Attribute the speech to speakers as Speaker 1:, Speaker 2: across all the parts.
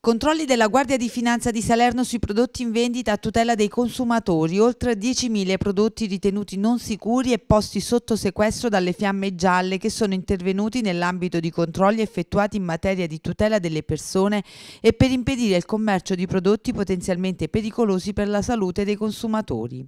Speaker 1: Controlli della Guardia di Finanza di Salerno sui prodotti in vendita a tutela dei consumatori, oltre 10.000 prodotti ritenuti non sicuri e posti sotto sequestro dalle fiamme gialle che sono intervenuti nell'ambito di controlli effettuati in materia di tutela delle persone e per impedire il commercio di prodotti potenzialmente pericolosi per la salute dei consumatori.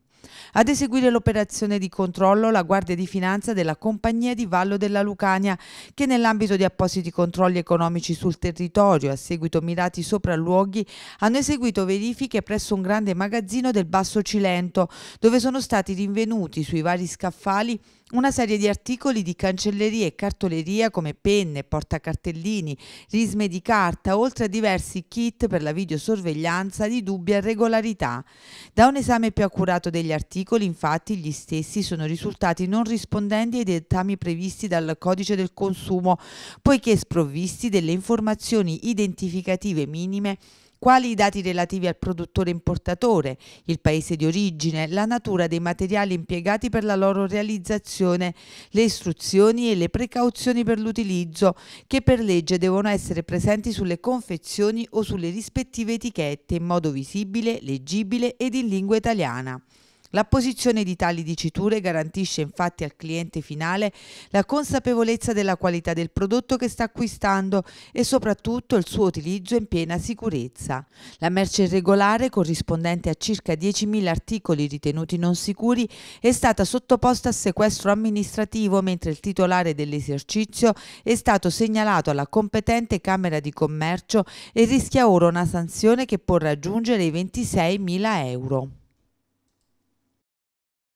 Speaker 1: Ad eseguire l'operazione di controllo la Guardia di Finanza della Compagnia di Vallo della Lucania, che nell'ambito di appositi controlli economici sul territorio a seguito mirati effettuati sopralluoghi hanno eseguito verifiche presso un grande magazzino del Basso Cilento, dove sono stati rinvenuti sui vari scaffali una serie di articoli di cancelleria e cartoleria come penne, portacartellini, risme di carta, oltre a diversi kit per la videosorveglianza di dubbia regolarità. Da un esame più accurato degli articoli, infatti, gli stessi sono risultati non rispondenti ai dettami previsti dal codice del consumo, poiché sprovvisti delle informazioni identificative minime, quali i dati relativi al produttore importatore, il paese di origine, la natura dei materiali impiegati per la loro realizzazione, le istruzioni e le precauzioni per l'utilizzo che per legge devono essere presenti sulle confezioni o sulle rispettive etichette in modo visibile, leggibile ed in lingua italiana. L'apposizione di tali diciture garantisce infatti al cliente finale la consapevolezza della qualità del prodotto che sta acquistando e soprattutto il suo utilizzo in piena sicurezza. La merce irregolare, corrispondente a circa 10.000 articoli ritenuti non sicuri, è stata sottoposta a sequestro amministrativo mentre il titolare dell'esercizio è stato segnalato alla competente Camera di Commercio e rischia ora una sanzione che può raggiungere i 26.000 euro.